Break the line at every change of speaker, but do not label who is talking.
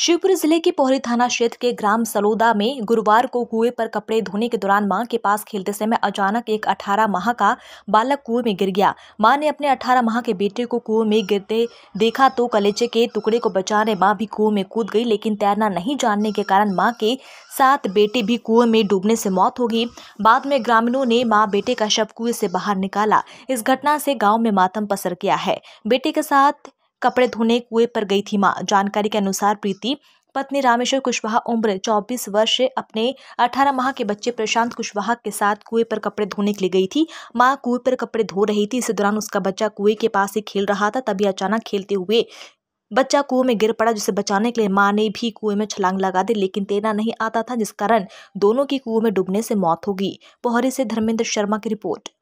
शिवपुरी जिले के पोहरी थाना क्षेत्र के ग्राम सलोदा में गुरुवार को कुएं पर कपड़े धोने के दौरान मां के पास खेलते समय अचानक एक 18 माह का बालक कुएं में गिर गया मां ने अपने 18 माह के बेटे को कुएं में गिरते देखा तो कलेचे के टुकड़े को बचाने मां भी कुएं में कूद गई लेकिन तैरना नहीं जानने के कारण माँ के साथ बेटे भी कुएं में डूबने से मौत हो गई बाद में ग्रामीणों ने माँ बेटे का शव कुएं से बाहर निकाला इस घटना से गाँव में मातम पसर गया है बेटे के साथ कपड़े धोने कुएं पर गई थी मां जानकारी के अनुसार प्रीति पत्नी रामेश्वर कुशवाहा उम्र 24 वर्ष से अपने 18 माह के बच्चे प्रशांत कुशवाहा के साथ कुएं पर कपड़े धोने के लिए गई थी मां कुएं पर कपड़े धो रही थी इस दौरान उसका बच्चा कुएं के पास ही खेल रहा था तभी अचानक खेलते हुए बच्चा कुएं में गिर पड़ा जिसे बचाने के लिए मां ने भी कुएं में छलांग लगा दी लेकिन तैरना नहीं आता था जिस कारण दोनों की कुएं में डूबने से मौत होगी पोहरी से धर्मेंद्र शर्मा की रिपोर्ट